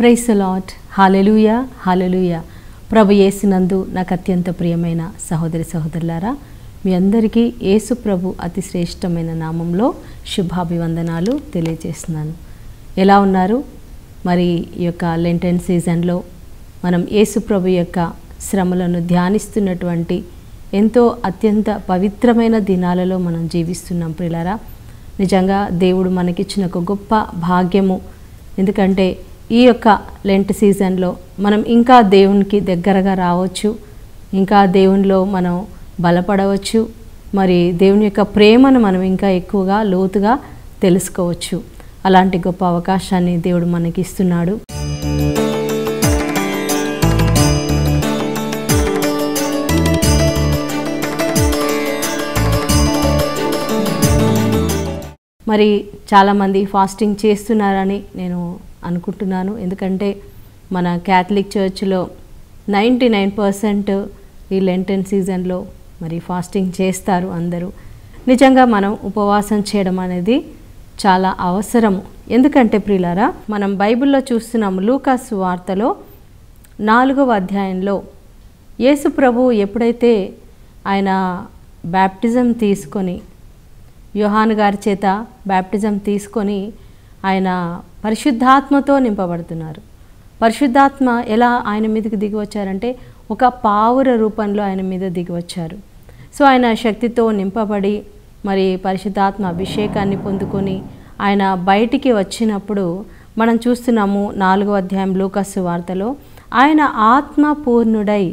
price a lot hallelujah hallelujah ప్రభు ఏసినందు నాకు అత్యంత ప్రియమైన సహోదరి సహోదరులారా మీ అందరికీ యేసు ప్రభు అతి శ్రేష్టమైన నామంలో శుభాభివందనాలు తెలియజేస్తున్నాను ఎలా ఉన్నారు మరి ఈ యొక్క లెంటన్ సీజన్లో మనం యేసు ప్రభు యొక్క శ్రమలను ధ్యానిస్తున్నటువంటి ఎంతో అత్యంత పవిత్రమైన దినాలలో మనం జీవిస్తున్నాం ప్రిలారా నిజంగా దేవుడు మనకిచ్చిన ఒక గొప్ప భాగ్యము ఎందుకంటే ఈ యొక్క లెంట్ సీజన్లో మనం ఇంకా దేవునికి దగ్గరగా రావచ్చు ఇంకా దేవునిలో మనం బలపడవచ్చు మరి దేవుని యొక్క ప్రేమను మనం ఇంకా ఎక్కువగా లోతుగా తెలుసుకోవచ్చు అలాంటి గొప్ప అవకాశాన్ని దేవుడు మనకి ఇస్తున్నాడు మరి చాలామంది ఫాస్టింగ్ చేస్తున్నారని నేను అనుకుంటున్నాను ఎందుకంటే మన క్యాథలిక్ చర్చ్లో నైంటీ నైన్ పర్సెంట్ ఈ లెంటన్ సీజన్లో మరి ఫాస్టింగ్ చేస్తారు అందరూ నిజంగా మనం ఉపవాసం చేయడం అనేది చాలా అవసరము ఎందుకంటే ప్రియులారా మనం బైబిల్లో చూస్తున్నాం లూకాస్ వార్తలో నాలుగవ అధ్యాయంలో యేసు ప్రభు ఎప్పుడైతే ఆయన బ్యాప్టిజం తీసుకొని యుహాన్ గారి చేత బ్యాప్టిజం తీసుకొని ఆయన పరిశుద్ధాత్మతో నింపబడుతున్నారు పరిశుద్ధాత్మ ఎలా ఆయన మీదకి దిగి వచ్చారంటే ఒక పావుర రూపంలో ఆయన మీద దిగి వచ్చారు సో ఆయన శక్తితో నింపబడి మరి పరిశుద్ధాత్మ అభిషేకాన్ని పొందుకొని ఆయన బయటికి వచ్చినప్పుడు మనం చూస్తున్నాము నాలుగో అధ్యాయం లూకస్సు వార్తలో ఆయన ఆత్మ పూర్ణుడై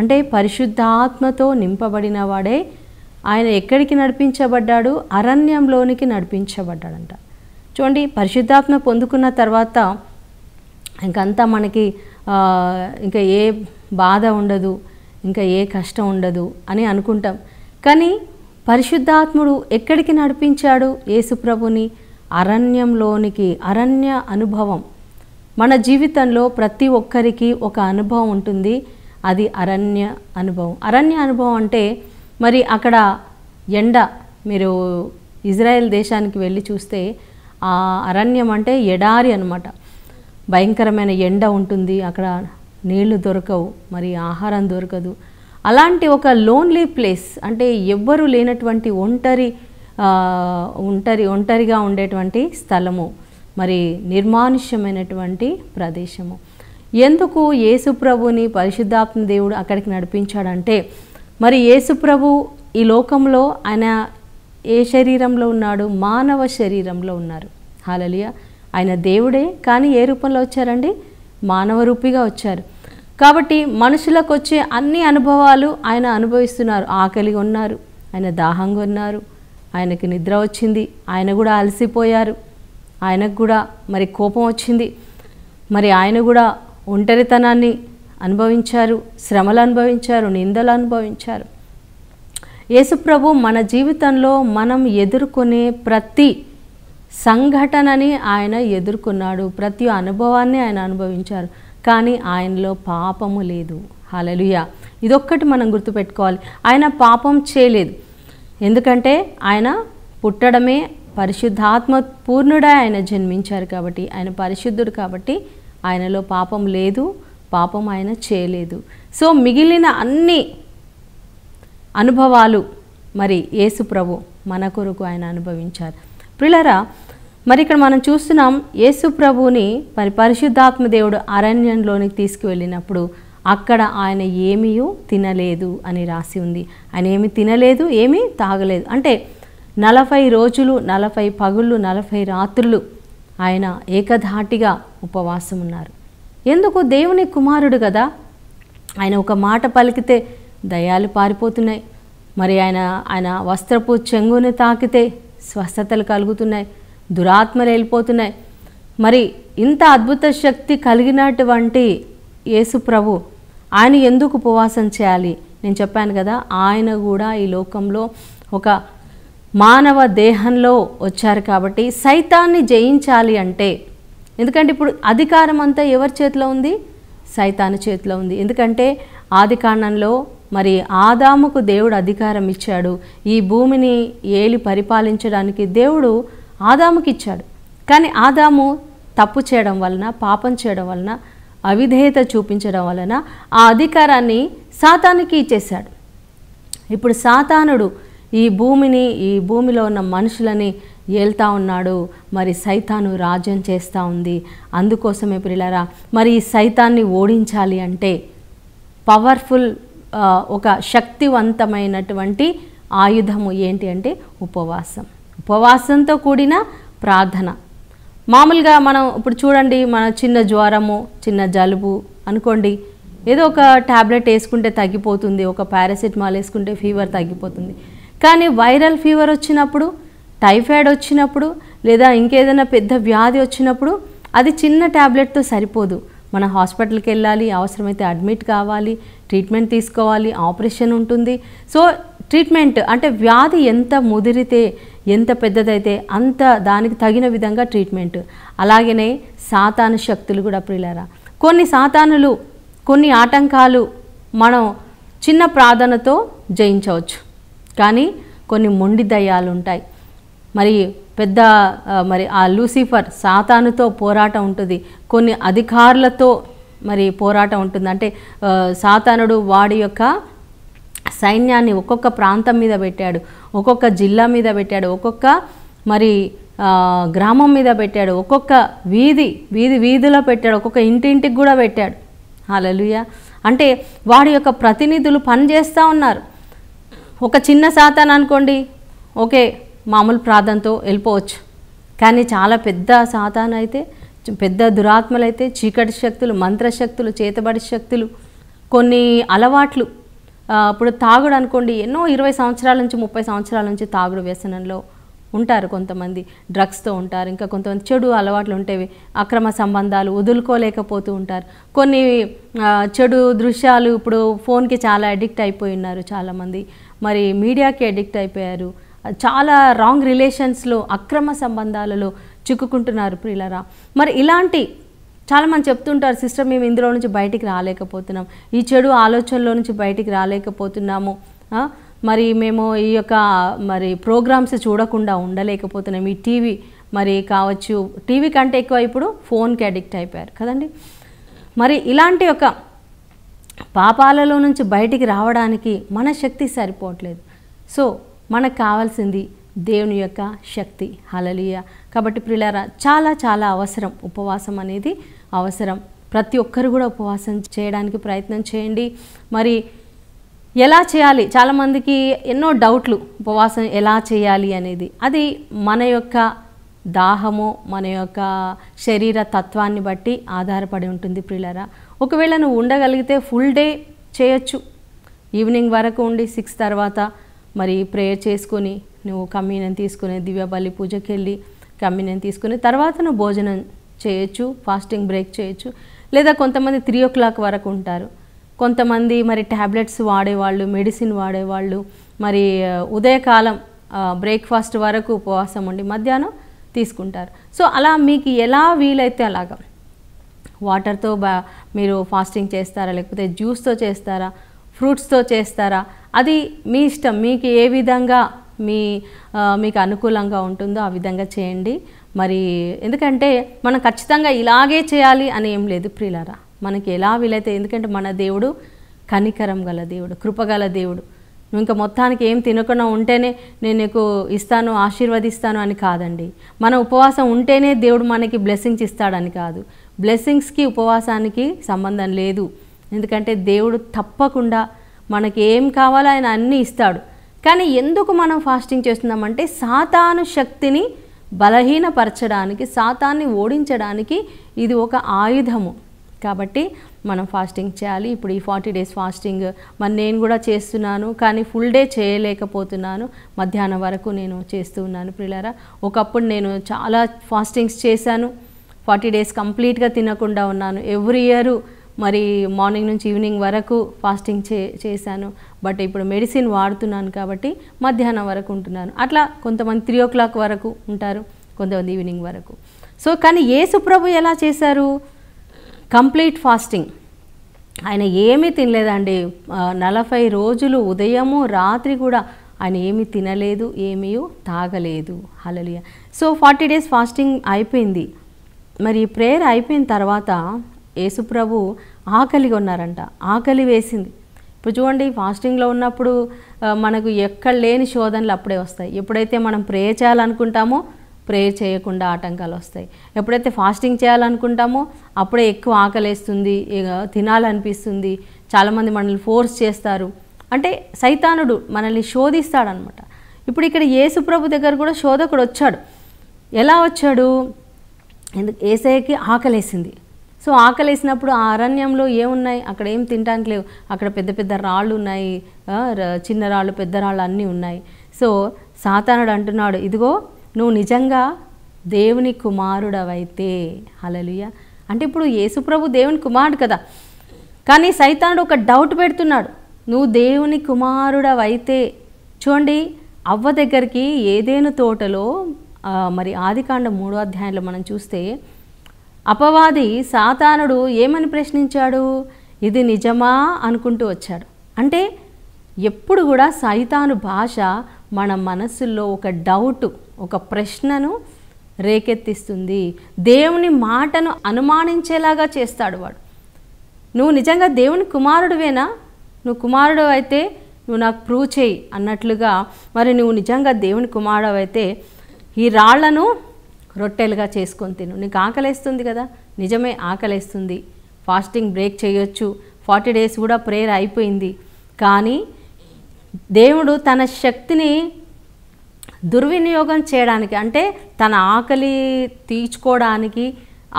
అంటే పరిశుద్ధాత్మతో నింపబడిన వాడే ఆయన ఎక్కడికి నడిపించబడ్డాడు అరణ్యంలోనికి నడిపించబడ్డాడంట చూడండి పరిశుద్ధాత్మ పొందుకున్న తర్వాత ఇంకంతా మనకి ఇంకా ఏ బాధ ఉండదు ఇంకా ఏ కష్టం ఉండదు అని అనుకుంటాం కానీ పరిశుద్ధాత్ముడు ఎక్కడికి నడిపించాడు యేసుప్రభుని అరణ్యంలోనికి అరణ్య అనుభవం మన జీవితంలో ప్రతి ఒక్కరికి ఒక అనుభవం ఉంటుంది అది అరణ్య అనుభవం అరణ్య అనుభవం అంటే మరి అక్కడ ఎండ మీరు ఇజ్రాయెల్ దేశానికి వెళ్ళి చూస్తే ఆ అరణ్యం అంటే ఎడారి అనమాట భయంకరమైన ఎండ ఉంటుంది అక్కడ నీళ్లు దొరకవు మరి ఆహారం దొరకదు అలాంటి ఒక లోన్లీ ప్లేస్ అంటే ఎవ్వరూ లేనటువంటి ఒంటరి ఒంటరి ఒంటరిగా ఉండేటువంటి స్థలము మరి నిర్మానుష్యమైనటువంటి ప్రదేశము ఎందుకు యేసుప్రభుని పరిశుద్ధాత్మ దేవుడు అక్కడికి నడిపించాడంటే మరి యేసుప్రభు ఈ లోకంలో ఆయన ఏ శరీరంలో ఉన్నాడు మానవ శరీరంలో ఉన్నారు హాలలియ ఆయన దేవుడే కానీ ఏ రూపంలో వచ్చారండి మానవ రూపిగా వచ్చారు కాబట్టి మనుషులకు వచ్చే అన్ని అనుభవాలు ఆయన అనుభవిస్తున్నారు ఆకలిగా ఉన్నారు ఆయన దాహంగా ఉన్నారు ఆయనకి నిద్ర వచ్చింది ఆయన కూడా అలసిపోయారు ఆయనకు కూడా మరి కోపం వచ్చింది మరి ఆయన కూడా ఒంటరితనాన్ని అనుభవించారు శ్రమలు అనుభవించారు నిందలు అనుభవించారు యేసుప్రభు మన జీవితంలో మనం ఎదుర్కొనే ప్రతి సంఘటనని ఆయన ఎదుర్కొన్నాడు ప్రతి అనుభవాన్ని ఆయన అనుభవించారు కానీ ఆయనలో పాపము లేదు హలలుయ ఇదొక్కటి మనం గుర్తుపెట్టుకోవాలి ఆయన పాపం చేయలేదు ఎందుకంటే ఆయన పుట్టడమే పరిశుద్ధాత్మ పూర్ణుడే ఆయన జన్మించారు కాబట్టి ఆయన పరిశుద్ధుడు కాబట్టి ఆయనలో పాపం లేదు పాపం ఆయన చేయలేదు సో మిగిలిన అన్ని అనుభవాలు మరి యేసు ప్రభు మన కొరకు ఆయన అనుభవించారు పిల్లరా మరి ఇక్కడ మనం చూస్తున్నాం యేసు ప్రభుని మరి పరిశుద్ధాత్మ దేవుడు అరణ్యంలోనికి తీసుకువెళ్ళినప్పుడు అక్కడ ఆయన ఏమీయూ తినలేదు అని రాసి ఉంది ఆయన ఏమి తినలేదు ఏమీ తాగలేదు అంటే నలభై రోజులు నలభై పగుళ్ళు నలభై రాత్రులు ఆయన ఏకధాటిగా ఉపవాసం ఉన్నారు ఎందుకు దేవుని కుమారుడు కదా ఆయన ఒక మాట పలికితే దయాలు పారిపోతున్నాయి మరి ఆయన ఆయన వస్త్రపు చెంగుని తాకితే స్వస్థతలు కలుగుతున్నాయి దురాత్మలు వెళ్ళిపోతున్నాయి మరి ఇంత అద్భుత శక్తి కలిగినటువంటి యేసు ప్రభు ఆయన ఎందుకు ఉపవాసం చేయాలి నేను చెప్పాను కదా ఆయన కూడా ఈ లోకంలో ఒక మానవ దేహంలో వచ్చారు కాబట్టి సైతాన్ని జయించాలి అంటే ఎందుకంటే ఇప్పుడు అధికారం అంతా ఎవరి చేతిలో ఉంది సైతాన్ చేతిలో ఉంది ఎందుకంటే ఆది కాండంలో మరి ఆదాముకు దేవుడు అధికారం ఇచ్చాడు ఈ భూమిని ఏలి పరిపాలించడానికి దేవుడు ఆదాముకి ఇచ్చాడు కానీ ఆదాము తప్పు చేయడం వలన పాపం చేయడం వలన అవిధేయత చూపించడం వలన ఆ అధికారాన్ని సాతానికి ఇచ్చేశాడు ఇప్పుడు సాతానుడు ఈ భూమిని ఈ భూమిలో ఉన్న మనుషులని ఏల్తా ఉన్నాడు మరి సైతాను రాజ్యం చేస్తూ ఉంది అందుకోసమే పిల్లరా మరి ఈ సైతాన్ని ఓడించాలి అంటే పవర్ఫుల్ ఒక శక్తివంతమైనటువంటి ఆయుధము ఏంటి అంటే ఉపవాసం ఉపవాసంతో కూడిన ప్రార్థన మామూలుగా మనం ఇప్పుడు చూడండి మన చిన్న జ్వరము చిన్న జలుబు అనుకోండి ఏదో ఒక ట్యాబ్లెట్ వేసుకుంటే తగ్గిపోతుంది ఒక పారాసిటమాల్ వేసుకుంటే ఫీవర్ తగ్గిపోతుంది కానీ వైరల్ ఫీవర్ వచ్చినప్పుడు టైఫాయిడ్ వచ్చినప్పుడు లేదా ఇంకేదైనా పెద్ద వ్యాధి వచ్చినప్పుడు అది చిన్న ట్యాబ్లెట్తో సరిపోదు మన హాస్పిటల్కి వెళ్ళాలి అవసరమైతే అడ్మిట్ కావాలి ట్రీట్మెంట్ తీసుకోవాలి ఆపరేషన్ ఉంటుంది సో ట్రీట్మెంట్ అంటే వ్యాధి ఎంత ముదిరితే ఎంత పెద్దదైతే అంత దానికి తగిన విధంగా ట్రీట్మెంట్ అలాగనే సాతాను శక్తులు కూడా ప్రిలారా కొన్ని సాతానులు కొన్ని ఆటంకాలు మనం చిన్న ప్రార్థనతో జయించవచ్చు కానీ కొన్ని మొండి దయ్యాలు ఉంటాయి మరి పెద్ద మరి ఆ లూసిఫర్ సాతానుతో పోరాటం ఉంటుంది కొన్ని అధికారులతో మరి పోరాటం ఉంటుంది అంటే సాతానుడు వాడి యొక్క సైన్యాన్ని ఒక్కొక్క ప్రాంతం మీద పెట్టాడు ఒక్కొక్క జిల్లా మీద పెట్టాడు ఒక్కొక్క మరి గ్రామం మీద పెట్టాడు ఒక్కొక్క వీధి వీధి వీధిలో పెట్టాడు ఒక్కొక్క ఇంటింటికి కూడా పెట్టాడు అలలుయ అంటే వాడి యొక్క ప్రతినిధులు పనిచేస్తూ ఉన్నారు ఒక చిన్న సాతాన్ అనుకోండి ఓకే మామూలు ప్రార్థనతో వెళ్ళిపోవచ్చు కానీ చాలా పెద్ద సాతాను అయితే పెద్ద దురాత్మలు అయితే చీకటి శక్తులు మంత్రశక్తులు చేతబడి శక్తులు కొన్ని అలవాట్లు ఇప్పుడు తాగుడు అనుకోండి ఎన్నో ఇరవై సంవత్సరాల నుంచి ముప్పై సంవత్సరాల నుంచి తాగుడు వ్యసనంలో ఉంటారు కొంతమంది డ్రగ్స్తో ఉంటారు ఇంకా కొంతమంది చెడు అలవాట్లు ఉంటేవి అక్రమ సంబంధాలు వదులుకోలేకపోతూ ఉంటారు కొన్ని చెడు దృశ్యాలు ఇప్పుడు ఫోన్కి చాలా అడిక్ట్ అయిపోయి ఉన్నారు చాలామంది మరి మీడియాకి అడిక్ట్ అయిపోయారు చాలా రాంగ్ రిలేషన్స్లో అక్రమ సంబంధాలలో చిక్కుకుంటున్నారు ప్రియులరా మరి ఇలాంటి చాలామంది చెప్తుంటారు సిస్టర్ మేము ఇందులో నుంచి బయటికి రాలేకపోతున్నాం ఈ చెడు ఆలోచనలో నుంచి బయటికి రాలేకపోతున్నాము మరి మేము ఈ యొక్క మరి ప్రోగ్రామ్స్ చూడకుండా ఉండలేకపోతున్నాం ఈ టీవీ మరి కావచ్చు టీవీ కంటే ఎక్కువ ఇప్పుడు ఫోన్కి అడిక్ట్ అయిపోయారు కదండి మరి ఇలాంటి ఒక పాపాలలో నుంచి బయటికి రావడానికి మన శక్తి సరిపోవట్లేదు సో మనకు కావాల్సింది దేవుని యొక్క శక్తి హలలీయ కాబట్టి ప్రిలారా చాలా చాలా అవసరం ఉపవాసం అనేది అవసరం ప్రతి ఒక్కరు కూడా ఉపవాసం చేయడానికి ప్రయత్నం చేయండి మరి ఎలా చేయాలి చాలామందికి ఎన్నో డౌట్లు ఉపవాసం ఎలా చేయాలి అనేది అది మన యొక్క దాహము మన యొక్క శరీర తత్వాన్ని బట్టి ఆధారపడి ఉంటుంది ప్రిలారా ఒకవేళ నువ్వు ఉండగలిగితే ఫుల్ డే చేయొచ్చు ఈవినింగ్ వరకు ఉండి సిక్స్ తర్వాత మరి ప్రేయర్ చేసుకొని నువ్వు కమ్యూనియన్ తీసుకుని దివ్యపల్లి పూజకి వెళ్ళి కమ్యూనియన్ తీసుకుని తర్వాత నువ్వు భోజనం చేయొచ్చు ఫాస్టింగ్ బ్రేక్ చేయొచ్చు లేదా కొంతమంది త్రీ ఓ క్లాక్ వరకు ఉంటారు కొంతమంది మరి ట్యాబ్లెట్స్ వాడేవాళ్ళు మెడిసిన్ వాడేవాళ్ళు మరి uh, ఉదయకాలం బ్రేక్ఫాస్ట్ uh, వరకు ఉపవాసం ఉండి మధ్యాహ్నం తీసుకుంటారు సో అలా మీకు ఎలా వీలైతే అలాగా వాటర్తో బా మీరు ఫాస్టింగ్ చేస్తారా లేకపోతే జ్యూస్తో చేస్తారా ఫ్రూట్స్తో చేస్తారా అది మీ ఇష్టం మీకు ఏ విధంగా మీ మీకు అనుకూలంగా ఉంటుందో ఆ విధంగా చేయండి మరి ఎందుకంటే మనం ఖచ్చితంగా ఇలాగే చేయాలి అని ఏం లేదు ప్రియులారా మనకి ఎలా వీలైతే ఎందుకంటే మన దేవుడు కనికరం గల దేవుడు కృపగల దేవుడు నువ్వు ఇంకా మొత్తానికి ఏం తినకుండా ఉంటేనే నేను నీకు ఇస్తాను ఆశీర్వదిస్తాను అని కాదండి మన ఉపవాసం ఉంటేనే దేవుడు మనకి బ్లెస్సింగ్స్ ఇస్తాడని కాదు బ్లెస్సింగ్స్కి ఉపవాసానికి సంబంధం లేదు ఎందుకంటే దేవుడు తప్పకుండా మనకి ఏం కావాలో ఆయన అన్నీ ఇస్తాడు కానీ ఎందుకు మనం ఫాస్టింగ్ చేస్తున్నామంటే సాతాను శక్తిని బలహీనపరచడానికి సాతాన్ని ఓడించడానికి ఇది ఒక ఆయుధము కాబట్టి మనం ఫాస్టింగ్ చేయాలి ఇప్పుడు ఈ ఫార్టీ డేస్ ఫాస్టింగ్ మరి నేను కూడా చేస్తున్నాను కానీ ఫుల్ డే చేయలేకపోతున్నాను మధ్యాహ్నం వరకు నేను చేస్తూ ఉన్నాను ప్రిలారా ఒకప్పుడు నేను చాలా ఫాస్టింగ్స్ చేశాను ఫార్టీ డేస్ కంప్లీట్గా తినకుండా ఉన్నాను ఎవ్రీ ఇయర్ మరి మార్నింగ్ నుంచి ఈవినింగ్ వరకు ఫాస్టింగ్ చే చేశాను బట్ ఇప్పుడు మెడిసిన్ వాడుతున్నాను కాబట్టి మధ్యాహ్నం వరకు ఉంటున్నాను అట్లా కొంతమంది త్రీ ఓ క్లాక్ వరకు ఉంటారు కొంతమంది ఈవినింగ్ వరకు సో కానీ ఏసుప్రభు ఎలా చేశారు కంప్లీట్ ఫాస్టింగ్ ఆయన ఏమీ తినలేదండి నలభై రోజులు ఉదయము రాత్రి కూడా ఆయన ఏమీ తినలేదు ఏమీ తాగలేదు hallelujah so forty days fasting అయిపోయింది మరి ప్రేయర్ అయిపోయిన తర్వాత యేసుప్రభు ఆకలిగా ఉన్నారంట ఆకలి వేసింది ఇప్పుడు చూడండి ఫాస్టింగ్లో ఉన్నప్పుడు మనకు ఎక్కడ లేని శోధనలు అప్పుడే వస్తాయి ఎప్పుడైతే మనం ప్రేయర్ చేయాలనుకుంటామో ప్రేయర్ చేయకుండా ఆటంకాలు వస్తాయి ఎప్పుడైతే ఫాస్టింగ్ చేయాలనుకుంటామో అప్పుడే ఎక్కువ ఆకలేస్తుంది తినాలనిపిస్తుంది చాలామంది మనల్ని ఫోర్స్ చేస్తారు అంటే సైతానుడు మనల్ని శోధిస్తాడనమాట ఇప్పుడు ఇక్కడ యేసుప్రభు దగ్గర కూడా శోధకుడు వచ్చాడు ఎలా వచ్చాడు ఎందుకు ఏసయ్యకి ఆకలేసింది సో ఆకలేసినప్పుడు ఆ అరణ్యంలో ఏమున్నాయి అక్కడ ఏం తినడానికి లేవు అక్కడ పెద్ద పెద్ద రాళ్ళు ఉన్నాయి చిన్న రాళ్ళు పెద్ద రాళ్ళు అన్నీ ఉన్నాయి సో సాతానుడు అంటున్నాడు ఇదిగో నువ్వు నిజంగా దేవుని కుమారుడవైతే అలలియ అంటే ఇప్పుడు యేసుప్రభు దేవుని కుమారుడు కదా కానీ సైతానుడు ఒక డౌట్ పెడుతున్నాడు నువ్వు దేవుని కుమారుడవైతే చూడండి అవ్వ దగ్గరికి ఏదేను తోటలో మరి ఆదికాండ మూడో అధ్యాయంలో మనం చూస్తే అపవాది సాతానుడు ఏమని ప్రశ్నించాడు ఇది నిజమా అనుకుంటూ వచ్చాడు అంటే ఎప్పుడు కూడా సైతాను భాష మన మనసుల్లో ఒక డౌట్ ఒక ప్రశ్నను రేకెత్తిస్తుంది దేవుని మాటను అనుమానించేలాగా చేస్తాడు వాడు నువ్వు నిజంగా దేవుని కుమారుడివేనా నువ్వు కుమారుడు అయితే నువ్వు నాకు ప్రూవ్ చేయి అన్నట్లుగా మరి నువ్వు నిజంగా దేవుని కుమారుడు అయితే ఈ రాళ్లను రొట్టెలుగా చేసుకొని తిను నీకు ఆకలేస్తుంది కదా నిజమే ఆకలేస్తుంది ఫాస్టింగ్ బ్రేక్ చేయొచ్చు ఫార్టీ డేస్ కూడా ప్రేయర్ అయిపోయింది కానీ దేవుడు తన శక్తిని దుర్వినియోగం చేయడానికి అంటే తన ఆకలి తీర్చుకోవడానికి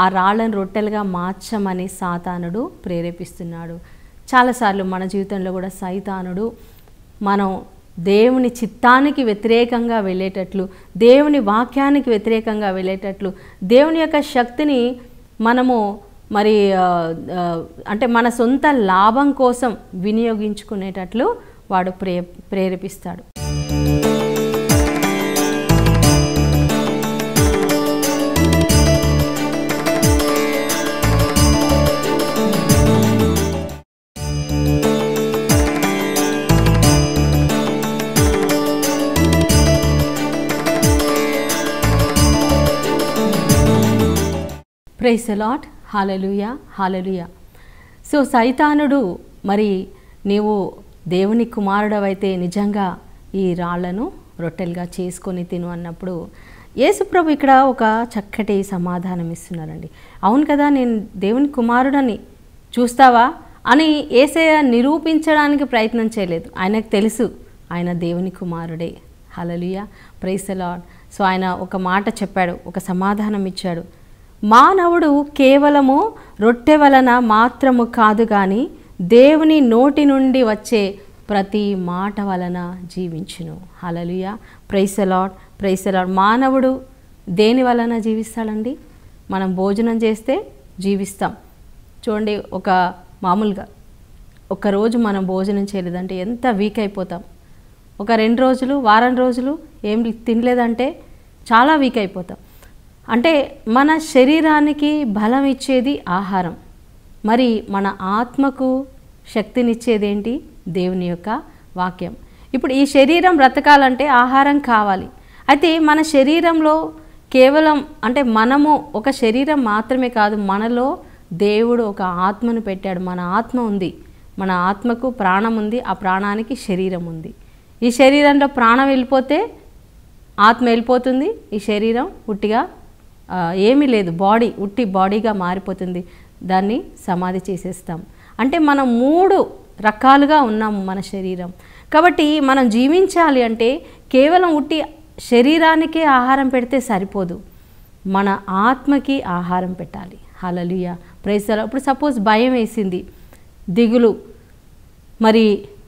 ఆ రాళ్ళను రొట్టెలుగా మార్చమని సాతానుడు ప్రేరేపిస్తున్నాడు చాలాసార్లు మన జీవితంలో కూడా సైతానుడు మనం దేవుని చిత్తానికి వ్యతిరేకంగా వెళ్ళేటట్లు దేవుని వాక్యానికి వ్యతిరేకంగా వెళ్ళేటట్లు దేవుని యొక్క శక్తిని మనము మరి అంటే మన సొంత లాభం కోసం వినియోగించుకునేటట్లు వాడు ప్రే ప్రేరేపిస్తాడు praise a lot hallelujah hallelujah so సైతానుడు మరి నీవు దేవుని కుమారుడవైతే నిజంగా ఈ రాళ్లను రొట్టెలుగా చేసుకొని తిను అన్నప్పుడు యేసుప్రభు ఇక్కడ ఒక చక్కటి సమాధానం ఇస్తున్నారండి అవును కదా నేను దేవుని కుమారుడని చూస్తావా అని ఏసయ నిరూపించడానికి ప్రయత్నం చేయలేదు ఆయనకు తెలుసు ఆయన దేవుని కుమారుడే హలలుయ ప్రైస్ అలాడ్ సో ఆయన ఒక మాట చెప్పాడు ఒక సమాధానం ఇచ్చాడు మానవుడు కేవలము రొట్టె వలన మాత్రము కాదు కానీ దేవుని నోటి నుండి వచ్చే ప్రతి మాట వలన జీవించును హలలుయ ప్రైసలాడ్ ప్రైసలాడ్ మానవుడు దేని వలన జీవిస్తాడండి మనం భోజనం చేస్తే జీవిస్తాం చూడండి ఒక మామూలుగా ఒకరోజు మనం భోజనం చేయలేదంటే ఎంత వీక్ అయిపోతాం ఒక రెండు రోజులు వారం రోజులు ఏం తినలేదంటే చాలా వీక్ అయిపోతాం అంటే మన శరీరానికి బలం ఇచ్చేది ఆహారం మరి మన ఆత్మకు శక్తినిచ్చేదేంటి దేవుని యొక్క వాక్యం ఇప్పుడు ఈ శరీరం బ్రతకాలంటే ఆహారం కావాలి అయితే మన శరీరంలో కేవలం అంటే మనము ఒక శరీరం మాత్రమే కాదు మనలో దేవుడు ఒక ఆత్మను పెట్టాడు మన ఆత్మ ఉంది మన ఆత్మకు ప్రాణం ఉంది ఆ ప్రాణానికి శరీరం ఉంది ఈ శరీరంలో ప్రాణం వెళ్ళిపోతే ఆత్మ వెళ్ళిపోతుంది ఈ శరీరం ఉట్టిగా ఏమీ లేదు బాడీ ఉట్టి బాడీగా మారిపోతుంది దాన్ని సమాధి చేసేస్తాం అంటే మనం మూడు రకాలుగా ఉన్నాము మన శరీరం కాబట్టి మనం జీవించాలి అంటే కేవలం ఉట్టి శరీరానికే ఆహారం పెడితే సరిపోదు మన ఆత్మకి ఆహారం పెట్టాలి హలలియ ప్రైసాలు ఇప్పుడు సపోజ్ భయం వేసింది దిగులు మరి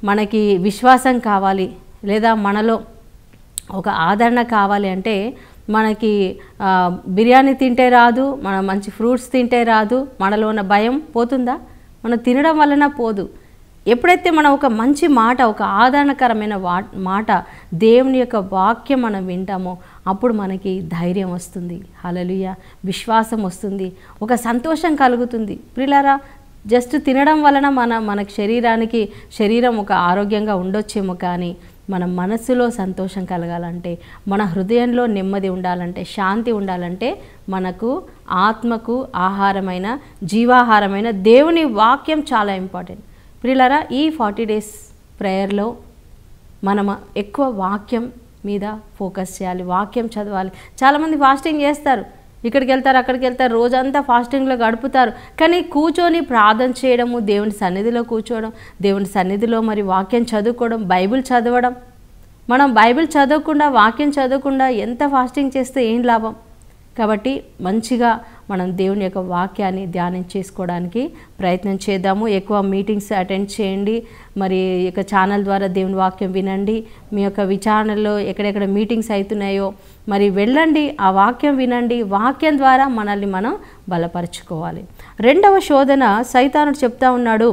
మనకి విశ్వాసం కావాలి లేదా మనలో ఒక ఆదరణ కావాలి అంటే మనకి బిర్యానీ తింటే రాదు మన మంచి ఫ్రూట్స్ తింటే రాదు మనలో ఉన్న భయం పోతుందా మనం తినడం వలన పోదు ఎప్పుడైతే మనం ఒక మంచి మాట ఒక ఆదరణకరమైన వా మాట దేవుని యొక్క వాక్యం మనం వింటామో అప్పుడు మనకి ధైర్యం వస్తుంది హలలుయ విశ్వాసం వస్తుంది ఒక సంతోషం కలుగుతుంది పిల్లరా జస్ట్ తినడం వలన మన మన శరీరానికి శరీరం ఒక ఆరోగ్యంగా ఉండొచ్చేమో కానీ మన మనసులో సంతోషం కలగాలంటే మన హృదయంలో నెమ్మది ఉండాలంటే శాంతి ఉండాలంటే మనకు ఆత్మకు ఆహారమైన జీవాహారమైన దేవుని వాక్యం చాలా ఇంపార్టెంట్ ప్రిలరా ఈ ఫార్టీ డేస్ ప్రేయర్లో మనం ఎక్కువ వాక్యం మీద ఫోకస్ చేయాలి వాక్యం చదవాలి చాలామంది ఫాస్టింగ్ చేస్తారు ఇక్కడికి వెళ్తారు అక్కడికి వెళ్తారు రోజంతా ఫాస్టింగ్లో గడుపుతారు కానీ కూర్చొని ప్రార్థన చేయడము దేవుని సన్నిధిలో కూర్చోవడం దేవుని సన్నిధిలో మరి వాక్యం చదువుకోవడం బైబిల్ చదవడం మనం బైబిల్ చదవకుండా వాక్యం చదవకుండా ఎంత ఫాస్టింగ్ చేస్తే ఏం లాభం కాబట్టి మంచిగా మనం దేవుని యొక్క వాక్యాన్ని ధ్యానం చేసుకోవడానికి ప్రయత్నం చేద్దాము ఎక్కువ మీటింగ్స్ అటెండ్ చేయండి మరి యొక్క ఛానల్ ద్వారా దేవుని వాక్యం వినండి మీ యొక్క విచారణలో ఎక్కడెక్కడ మీటింగ్స్ అవుతున్నాయో మరి వెళ్ళండి ఆ వాక్యం వినండి వాక్యం ద్వారా మనల్ని మనం బలపరుచుకోవాలి రెండవ శోధన సైతానుడు చెప్తా ఉన్నాడు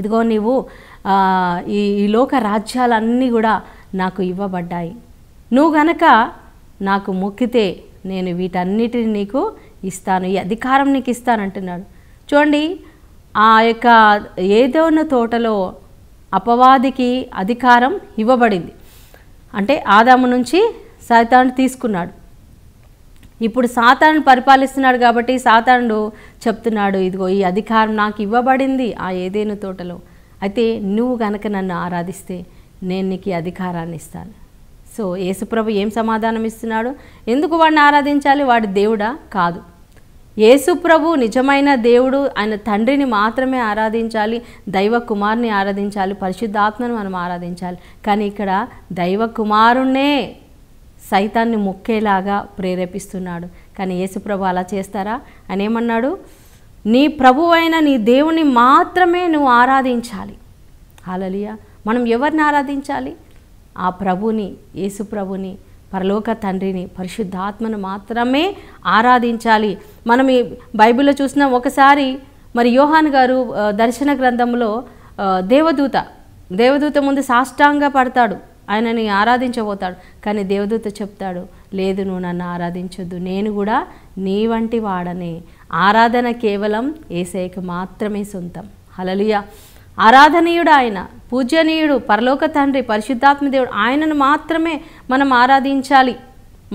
ఇదిగో నీవు ఈ ఈ లోక రాజ్యాలన్నీ కూడా నాకు ఇవ్వబడ్డాయి నువ్వు గనక నాకు మొక్కితే నేను వీటన్నిటిని నీకు ఇస్తాను ఈ అధికారం నీకు ఇస్తాను అంటున్నాడు చూడండి ఆ యొక్క ఏదోన్న తోటలో అపవాదికి అధికారం ఇవ్వబడింది అంటే ఆదాము నుంచి సాతాను తీసుకున్నాడు ఇప్పుడు సాతాను పరిపాలిస్తున్నాడు కాబట్టి సాతానుడు చెప్తున్నాడు ఇదిగో ఈ అధికారం నాకు ఇవ్వబడింది ఆ ఏదైనా తోటలో అయితే నువ్వు కనుక నన్ను ఆరాధిస్తే నేను నీకు అధికారాన్ని ఇస్తాను సో యేసుప్రభు ఏం సమాధానం ఇస్తున్నాడు ఎందుకు వాడిని ఆరాధించాలి వాడి దేవుడా కాదు యేసుప్రభు నిజమైన దేవుడు ఆయన తండ్రిని మాత్రమే ఆరాధించాలి దైవ కుమారుని ఆరాధించాలి పరిశుద్ధాత్మను మనం ఆరాధించాలి కానీ ఇక్కడ దైవ కుమారుణ్ణే సైతాన్ని మొక్కేలాగా ప్రేరేపిస్తున్నాడు కానీ యేసుప్రభు అలా చేస్తారా అని ఏమన్నాడు నీ అయిన నీ దేవుని మాత్రమే నువ్వు ఆరాధించాలి హాలలియా మనం ఎవరిని ఆరాధించాలి ఆ ప్రభుని యేసు ప్రభుని పరలోక తండ్రిని పరిశుద్ధాత్మను మాత్రమే ఆరాధించాలి మనం ఈ బైబిల్లో చూసిన ఒకసారి మరి యోహాన్ గారు దర్శన గ్రంథంలో దేవదూత దేవదూత ముందు సాష్టాంగ పడతాడు ఆయనని ఆరాధించబోతాడు కానీ దేవదూత చెప్తాడు లేదు నువ్వు నన్ను ఆరాధించొద్దు నేను కూడా నీ వంటి వాడనే ఆరాధన కేవలం ఏసైకి మాత్రమే సొంతం హలలియా ఆరాధనీయుడు ఆయన పూజనీయుడు పరలోక తండ్రి పరిశుద్ధాత్మ దేవుడు ఆయనను మాత్రమే మనం ఆరాధించాలి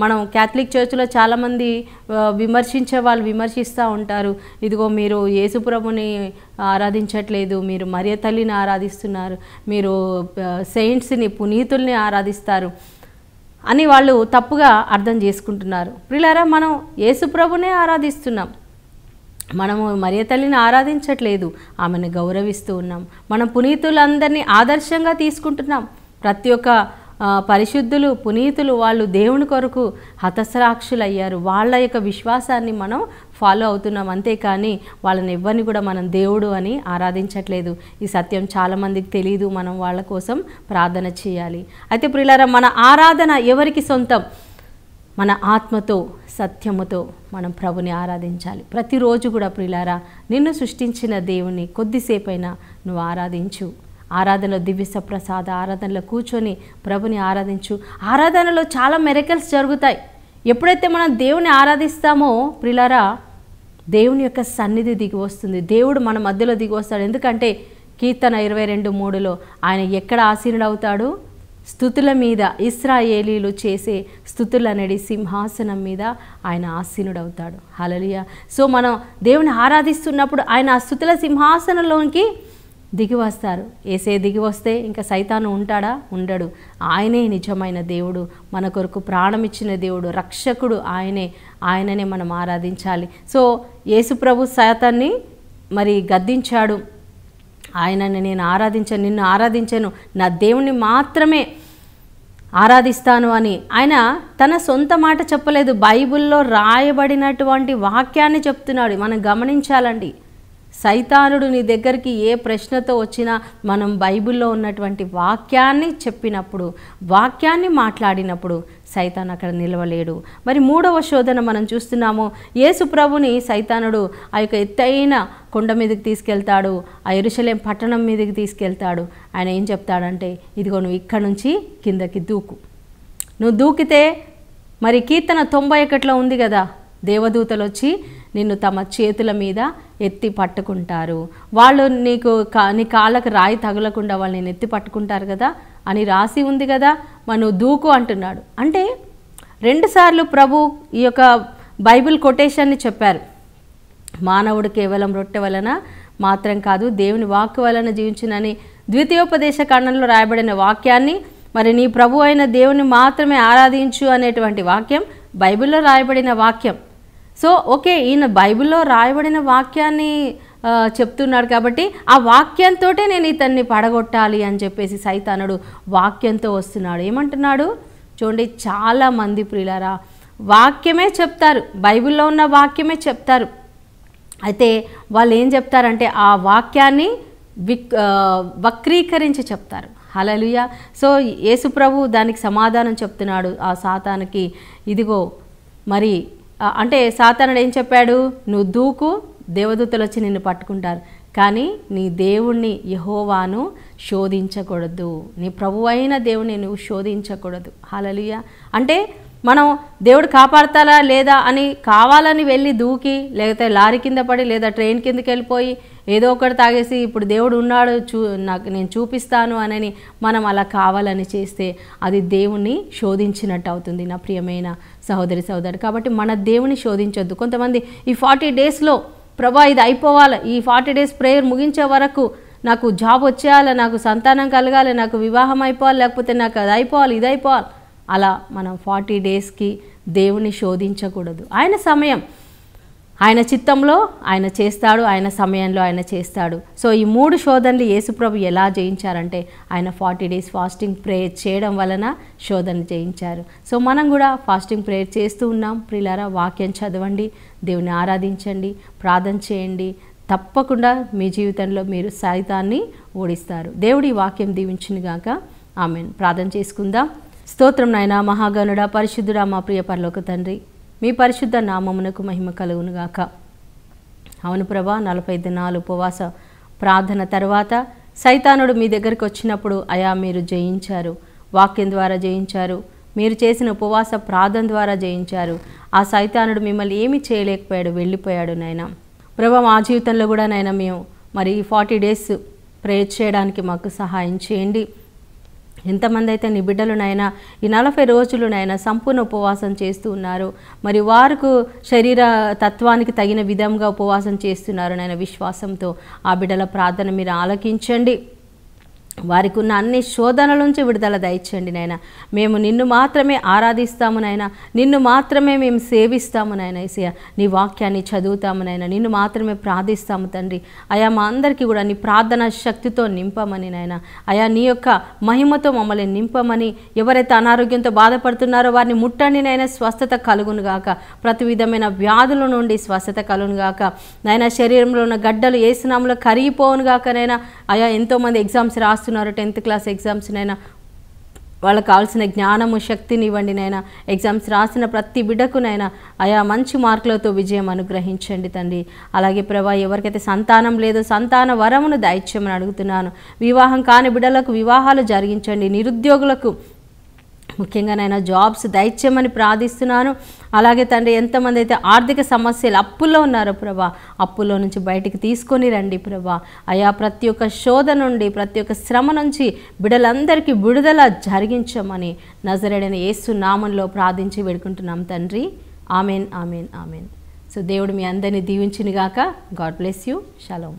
మనం క్యాథలిక్ చర్చ్లో చాలామంది విమర్శించే వాళ్ళు విమర్శిస్తూ ఉంటారు ఇదిగో మీరు యేసుప్రభుని ఆరాధించట్లేదు మీరు మరియ తల్లిని ఆరాధిస్తున్నారు మీరు సెయింట్స్ని పునీతుల్ని ఆరాధిస్తారు అని వాళ్ళు తప్పుగా అర్థం చేసుకుంటున్నారు ప్రిలారా మనం యేసుప్రభునే ఆరాధిస్తున్నాం మనము మరియ తల్లిని ఆరాధించట్లేదు ఆమెను గౌరవిస్తూ ఉన్నాం మనం పునీతులందరినీ ఆదర్శంగా తీసుకుంటున్నాం ప్రతి ఒక్క పరిశుద్ధులు పునీతులు వాళ్ళు దేవుని కొరకు అయ్యారు వాళ్ళ యొక్క విశ్వాసాన్ని మనం ఫాలో అవుతున్నాం అంతేకాని వాళ్ళని ఎవ్వరిని కూడా మనం దేవుడు అని ఆరాధించట్లేదు ఈ సత్యం చాలామందికి తెలియదు మనం వాళ్ళ కోసం ప్రార్థన చేయాలి అయితే ప్రిలారా మన ఆరాధన ఎవరికి సొంతం మన ఆత్మతో సత్యముతో మనం ప్రభుని ఆరాధించాలి ప్రతిరోజు కూడా ప్రిలారా నిన్ను సృష్టించిన దేవుని కొద్దిసేపైనా నువ్వు ఆరాధించు ఆరాధనలో దివ్య సప్రసాద ఆరాధనలో కూర్చొని ప్రభుని ఆరాధించు ఆరాధనలో చాలా మెరకల్స్ జరుగుతాయి ఎప్పుడైతే మనం దేవుని ఆరాధిస్తామో ప్రిలారా దేవుని యొక్క సన్నిధి దిగి వస్తుంది దేవుడు మన మధ్యలో దిగి వస్తాడు ఎందుకంటే కీర్తన ఇరవై రెండు మూడులో ఆయన ఎక్కడ ఆసీనుడవుతాడు స్థుతుల మీద ఇస్రాయేలీలు చేసే స్థుతులనడి సింహాసనం మీద ఆయన ఆసీనుడవుతాడు హలలియ సో మనం దేవుని ఆరాధిస్తున్నప్పుడు ఆయన స్థుతుల సింహాసనంలోనికి దిగి వస్తారు ఏసే దిగి వస్తే ఇంకా సైతాను ఉంటాడా ఉండడు ఆయనే నిజమైన దేవుడు మన కొరకు ప్రాణమిచ్చిన దేవుడు రక్షకుడు ఆయనే ఆయననే మనం ఆరాధించాలి సో యేసుప్రభు సైతాన్ని మరి గద్దించాడు ఆయనని నేను ఆరాధించాను నిన్ను ఆరాధించాను నా దేవుణ్ణి మాత్రమే ఆరాధిస్తాను అని ఆయన తన సొంత మాట చెప్పలేదు బైబిల్లో రాయబడినటువంటి వాక్యాన్ని చెప్తున్నాడు మనం గమనించాలండి సైతానుడు నీ దగ్గరికి ఏ ప్రశ్నతో వచ్చినా మనం బైబిల్లో ఉన్నటువంటి వాక్యాన్ని చెప్పినప్పుడు వాక్యాన్ని మాట్లాడినప్పుడు సైతాన్ అక్కడ నిలవలేడు మరి మూడవ శోధన మనం చూస్తున్నాము యేసు ప్రభుని సైతానుడు ఆ యొక్క ఎత్తైన కొండ మీదకి తీసుకెళ్తాడు ఆ ఎరుశలేం పట్టణం మీదకి తీసుకెళ్తాడు ఆయన ఏం చెప్తాడంటే ఇదిగో నువ్వు ఇక్కడ నుంచి కిందకి దూకు నువ్వు దూకితే మరి కీర్తన తొంభై ఒకటిలో ఉంది కదా దేవదూతలు వచ్చి నిన్ను తమ చేతుల మీద ఎత్తి పట్టుకుంటారు వాళ్ళు నీకు కా నీ కాళ్ళకు రాయి తగలకుండా వాళ్ళు నేను ఎత్తి పట్టుకుంటారు కదా అని రాసి ఉంది కదా మనం దూకు అంటున్నాడు అంటే రెండుసార్లు ప్రభు ఈ యొక్క బైబిల్ కొటేషన్ని చెప్పారు మానవుడు కేవలం రొట్టె వలన మాత్రం కాదు దేవుని వాక్ వలన జీవించినని ద్వితీయోపదేశ ఖండంలో రాయబడిన వాక్యాన్ని మరి నీ ప్రభు అయిన దేవుని మాత్రమే ఆరాధించు అనేటువంటి వాక్యం బైబిల్లో రాయబడిన వాక్యం సో ఓకే ఈయన బైబిల్లో రాయబడిన వాక్యాన్ని చెప్తున్నాడు కాబట్టి ఆ వాక్యంతో నేను ఇతన్ని పడగొట్టాలి అని చెప్పేసి సైతానుడు వాక్యంతో వస్తున్నాడు ఏమంటున్నాడు చూడండి చాలామంది ప్రియులరా వాక్యమే చెప్తారు బైబిల్లో ఉన్న వాక్యమే చెప్తారు అయితే వాళ్ళు ఏం చెప్తారంటే ఆ వాక్యాన్ని విక్ వక్రీకరించి చెప్తారు హలలుయ సో యేసుప్రభు దానికి సమాధానం చెప్తున్నాడు ఆ సాతానికి ఇదిగో మరి అంటే సాతానుడు ఏం చెప్పాడు నువ్వు దూకు దేవదూతలు వచ్చి నిన్ను పట్టుకుంటారు కానీ నీ దేవుణ్ణి యహోవాను శోధించకూడదు నీ ప్రభు అయిన దేవుణ్ణి నువ్వు శోధించకూడదు హాలలియ అంటే మనం దేవుడు కాపాడతారా లేదా అని కావాలని వెళ్ళి దూకి లేకపోతే లారీ కింద పడి లేదా ట్రైన్ కిందకి వెళ్ళిపోయి ఏదో ఒకటి తాగేసి ఇప్పుడు దేవుడు ఉన్నాడు చూ నాకు నేను చూపిస్తాను అనని మనం అలా కావాలని చేస్తే అది దేవుణ్ణి శోధించినట్టు అవుతుంది నా ప్రియమైన సహోదరి సహోదరు కాబట్టి మన దేవుని శోధించొద్దు కొంతమంది ఈ ఫార్టీ డేస్లో ప్రభా ఇది అయిపోవాలి ఈ ఫార్టీ డేస్ ప్రేయర్ ముగించే వరకు నాకు జాబ్ వచ్చేయాలి నాకు సంతానం కలగాలి నాకు వివాహం అయిపోవాలి లేకపోతే నాకు అది అయిపోవాలి ఇది అయిపోవాలి అలా మనం ఫార్టీ డేస్కి దేవుని శోధించకూడదు ఆయన సమయం ఆయన చిత్తంలో ఆయన చేస్తాడు ఆయన సమయంలో ఆయన చేస్తాడు సో ఈ మూడు శోధనలు యేసుప్రభు ఎలా జయించారంటే ఆయన ఫార్టీ డేస్ ఫాస్టింగ్ ప్రేయర్ చేయడం వలన శోధన జయించారు సో మనం కూడా ఫాస్టింగ్ ప్రేయర్ చేస్తూ ఉన్నాం ప్రిలారా వాక్యం చదవండి దేవుని ఆరాధించండి ప్రార్థన చేయండి తప్పకుండా మీ జీవితంలో మీరు సైతాన్ని ఓడిస్తారు దేవుడి వాక్యం గాక ఆమెను ప్రార్థన చేసుకుందాం స్తోత్రం నాయన మహాగణుడ పరిశుద్ధుడా మా ప్రియ పర్లోక తండ్రి మీ పరిశుద్ధ నామమునకు మహిమ కలుగునుగాక అవును ప్రభా నలభై దినాలు ఉపవాస ప్రార్థన తర్వాత సైతానుడు మీ దగ్గరికి వచ్చినప్పుడు అయా మీరు జయించారు వాక్యం ద్వారా జయించారు మీరు చేసిన ఉపవాస ప్రార్థన ద్వారా జయించారు ఆ సైతానుడు మిమ్మల్ని ఏమీ చేయలేకపోయాడు వెళ్ళిపోయాడు నాయన ప్రభా మా జీవితంలో కూడా నాయన మేము మరి ఫార్టీ డేస్ ప్రేయర్ చేయడానికి మాకు సహాయం చేయండి ఎంతమంది అయితే నీ బిడ్డలునైనా ఈ నలభై రోజులునైనా సంపూర్ణ ఉపవాసం చేస్తూ ఉన్నారు మరి వారికి శరీర తత్వానికి తగిన విధంగా ఉపవాసం చేస్తున్నారు నాయన విశ్వాసంతో ఆ బిడ్డల ప్రార్థన మీరు ఆలకించండి వారికి ఉన్న అన్ని శోధనల నుంచి విడుదల దయచండి నాయన మేము నిన్ను మాత్రమే ఆరాధిస్తాము నాయన నిన్ను మాత్రమే మేము సేవిస్తాము నాయన ఏసయ నీ వాక్యాన్ని చదువుతాము నాయన నిన్ను మాత్రమే ప్రార్థిస్తాము తండ్రి అయా మా అందరికీ కూడా నీ ప్రార్థన శక్తితో నింపమని నాయన అయా నీ యొక్క మహిమతో మమ్మల్ని నింపమని ఎవరైతే అనారోగ్యంతో బాధపడుతున్నారో వారిని ముట్టండి నాయన స్వస్థత కలుగును గాక ప్రతి విధమైన వ్యాధుల నుండి స్వస్థత కలుగును గాక నాయన శరీరంలో ఉన్న గడ్డలు ఏ స్నామంలో కరిగిపోవును గాక నైనా అయా ఎంతోమంది ఎగ్జామ్స్ రాస్తు రాస్తున్నారు టెన్త్ క్లాస్ ఎగ్జామ్స్నైనా వాళ్ళకు కావాల్సిన జ్ఞానము శక్తిని ఇవ్వండి నైనా ఎగ్జామ్స్ రాసిన ప్రతి బిడ్డకునైనా ఆయా మంచి మార్కులతో విజయం అనుగ్రహించండి తండ్రి అలాగే ప్రభా ఎవరికైతే సంతానం లేదో సంతాన వరమును దయచేయమని అడుగుతున్నాను వివాహం కాని బిడ్డలకు వివాహాలు జరిగించండి నిరుద్యోగులకు ముఖ్యంగా నేను జాబ్స్ దయచేయమని ప్రార్థిస్తున్నాను అలాగే తండ్రి ఎంతమంది అయితే ఆర్థిక సమస్యలు అప్పుల్లో ఉన్నారో ప్రభా అప్పుల్లో నుంచి బయటికి తీసుకొని రండి ప్రభా అయా ప్రతి ఒక్క శోధ నుండి ప్రతి ఒక్క శ్రమ నుంచి బిడలందరికీ విడుదల జరిగించమని నజరడైన యేసు నామంలో ప్రార్థించి వేడుకుంటున్నాం తండ్రి ఆమెన్ ఆమెన్ ఆమెన్ సో దేవుడు మీ అందరినీ దీవించినగాక గాడ్ బ్లెస్ యూ షలో